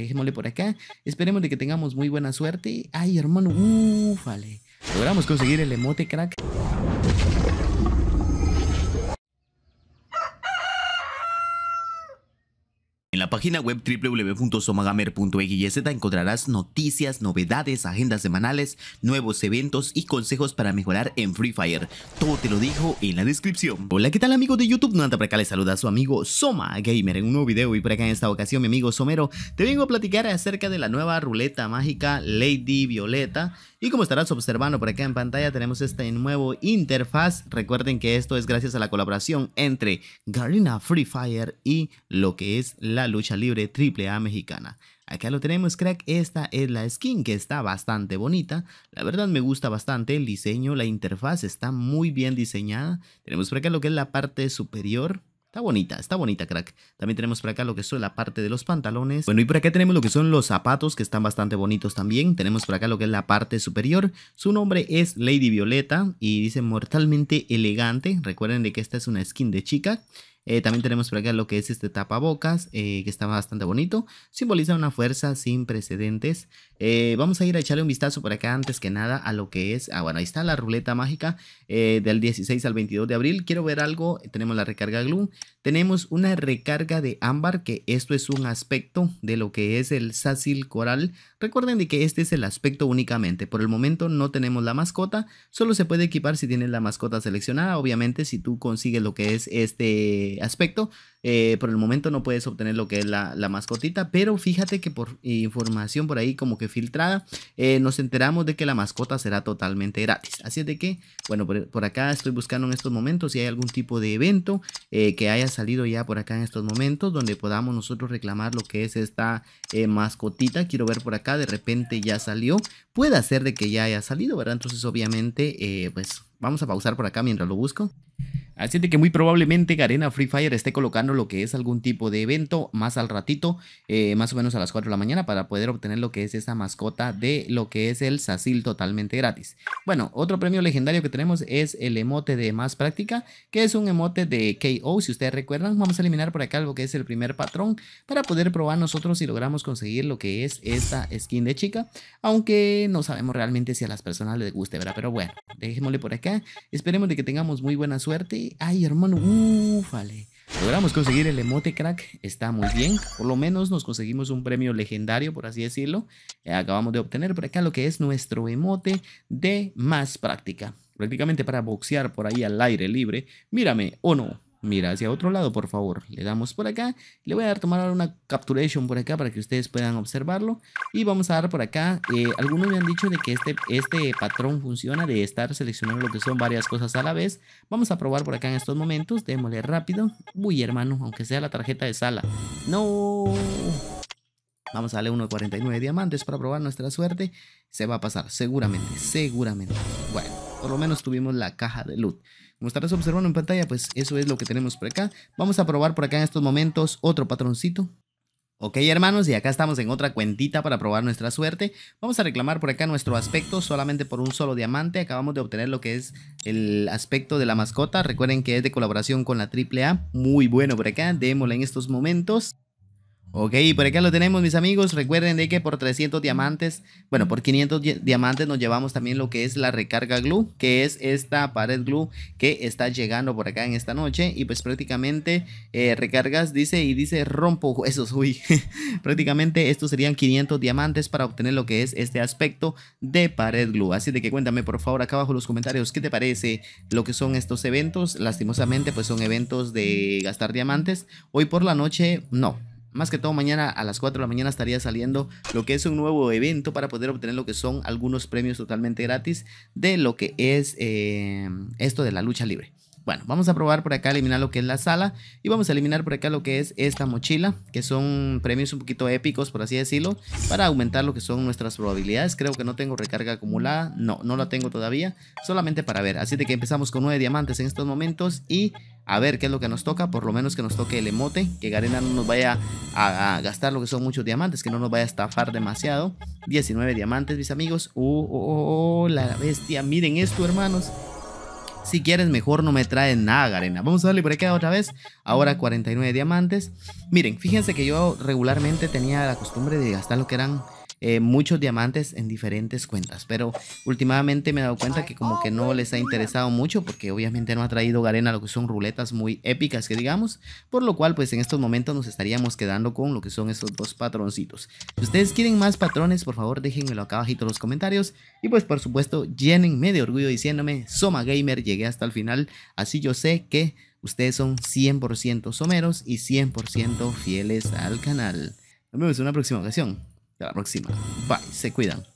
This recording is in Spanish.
dejémosle por acá. Esperemos de que tengamos muy buena suerte. Ay, hermano, ufale. Logramos conseguir el emote, crack. la página web www.somagamer.xyz encontrarás noticias, novedades, agendas semanales, nuevos eventos y consejos para mejorar en Free Fire. Todo te lo dijo en la descripción. Hola, ¿qué tal amigos de YouTube? Nanta para acá les saluda a su amigo Soma Gamer en un nuevo video y por acá en esta ocasión mi amigo Somero te vengo a platicar acerca de la nueva ruleta mágica Lady Violeta y como estarás observando por acá en pantalla tenemos este nuevo interfaz. Recuerden que esto es gracias a la colaboración entre Garena Free Fire y lo que es la Luz lucha libre triple a mexicana. Acá lo tenemos crack, esta es la skin que está bastante bonita, la verdad me gusta bastante el diseño, la interfaz está muy bien diseñada, tenemos por acá lo que es la parte superior, Está bonita, está bonita, crack. También tenemos por acá lo que son la parte de los pantalones. Bueno, y por acá tenemos lo que son los zapatos, que están bastante bonitos también. Tenemos por acá lo que es la parte superior. Su nombre es Lady Violeta y dice mortalmente elegante. Recuerden de que esta es una skin de chica. Eh, también tenemos por acá lo que es este tapabocas, eh, que está bastante bonito. Simboliza una fuerza sin precedentes. Eh, vamos a ir a echarle un vistazo por acá antes que nada a lo que es... Ah, bueno, ahí está la ruleta mágica del 16 al 22 de abril. Quiero ver algo. Tenemos la recarga glue. Tenemos una recarga de ámbar, que esto es un aspecto de lo que es el sácil coral. Recuerden de que este es el aspecto únicamente. Por el momento no tenemos la mascota. Solo se puede equipar si tienes la mascota seleccionada. Obviamente si tú consigues lo que es este eh, aspecto. Eh, por el momento no puedes obtener lo que es la, mascotita, pero fíjate que por información por ahí como que filtrada, eh, nos enteramos de que la mascota será totalmente gratis. Así es de que, bueno, por, acá estoy buscando en estos momentos si hay algún tipo de evento que haya salido ya por acá en estos momentos, donde podamos nosotros reclamar lo que es esta mascotita. Quiero ver por acá, de repente ya salió. Puede ser de que ya haya salido, ¿verdad? Entonces obviamente, pues vamos a pausar por acá mientras lo busco. Así de que muy probablemente Garena Free Fire esté colocando lo que es algún tipo de evento más al ratito, eh, más o menos a las 4 de la mañana, para poder obtener lo que es esa mascota de lo que es el Sacil totalmente gratis. Bueno, otro premio legendario que tenemos es el emote de más práctica, que es un emote de KO. Si ustedes recuerdan, vamos a eliminar por acá lo que es el primer patrón para poder probar nosotros si logramos conseguir lo que es esta skin de chica, aunque no sabemos realmente si a las personas les guste, ¿verdad? Pero bueno, dejémosle por acá. Esperemos de que tengamos muy buena suerte Ay, hermano, ufale. Logramos conseguir el emote crack, está muy bien, por lo menos nos conseguimos un premio legendario, por así decirlo. Eh, acabamos de obtener por acá lo que es nuestro emote de más práctica. Prácticamente para boxear por ahí al aire libre, mírame o no. Mira hacia otro lado, por favor. Le damos por acá. Le voy a dar tomar una capturation por acá para que ustedes puedan observarlo. Y vamos a dar por acá. Eh, algunos me han dicho de que este, este patrón funciona de estar seleccionando lo que son varias cosas a la vez. Vamos a probar por acá en estos momentos. Démosle rápido. Uy, hermano, aunque sea la tarjeta de sala. No. Vamos a darle uno de 49 diamantes para probar nuestra suerte. Se va a pasar, seguramente, seguramente. Bueno, por lo menos tuvimos la caja de loot. Como estarás observando en pantalla, pues eso es lo que tenemos por acá. Vamos a probar por acá en estos momentos otro patroncito. Ok hermanos, y acá estamos en otra cuentita para probar nuestra suerte. Vamos a reclamar por acá nuestro aspecto solamente por un solo diamante. Acabamos de obtener lo que es el aspecto de la mascota. Recuerden que es de colaboración con la AAA. Muy bueno por acá, démosle en estos momentos. Ok, por acá lo tenemos, mis amigos. Recuerden de que por 300 diamantes, bueno, por 500 diamantes nos llevamos también lo que es la recarga glue, que es esta pared glue que está llegando por acá en esta noche. Y pues prácticamente eh, recargas, dice, y dice rompo huesos, uy. prácticamente estos serían 500 diamantes para obtener lo que es este aspecto de pared glue. Así de que cuéntame por favor acá abajo en los comentarios qué te parece lo que son estos eventos. Lastimosamente pues son eventos de gastar diamantes. Hoy por la noche, no más que todo mañana a las 4 de la mañana estaría saliendo lo que es un nuevo evento para poder obtener lo que son algunos premios totalmente gratis de lo que es eh, esto de la lucha libre. Bueno, vamos a probar por acá eliminar lo que es la sala y vamos a eliminar por acá lo que es esta mochila, que son premios un poquito épicos, por así decirlo, para aumentar lo que son nuestras probabilidades. Creo que no tengo recarga acumulada, no, no la tengo todavía, solamente para ver. Así de que empezamos con nueve diamantes en estos momentos y a ver qué es lo que nos toca, por lo menos que nos toque el emote, que Garena no nos vaya a, gastar lo que son muchos diamantes, que no nos vaya a estafar demasiado. 19 diamantes, mis amigos. Uh, oh, oh, oh, la bestia, miren esto, hermanos. Si quieres, mejor no me traen nada, Garena. Vamos a darle por acá otra vez. Ahora 49 diamantes. Miren, fíjense que yo regularmente tenía la costumbre de gastar lo que eran eh, muchos diamantes en diferentes cuentas, pero últimamente me he dado cuenta que como que no oh, les ha interesado mucho porque obviamente no ha traído Garena lo que son ruletas muy épicas que digamos, por lo cual pues en estos momentos nos estaríamos quedando con lo que son esos dos patroncitos. Si ustedes quieren más patrones, por favor déjenmelo acá abajito en los comentarios y pues por supuesto llenenme de orgullo diciéndome Soma Gamer, llegué hasta el final, así yo sé que ustedes son 100% someros y 100% fieles al canal. Nos vemos en una próxima ocasión. Hasta la próxima. Bye. Se cuidan.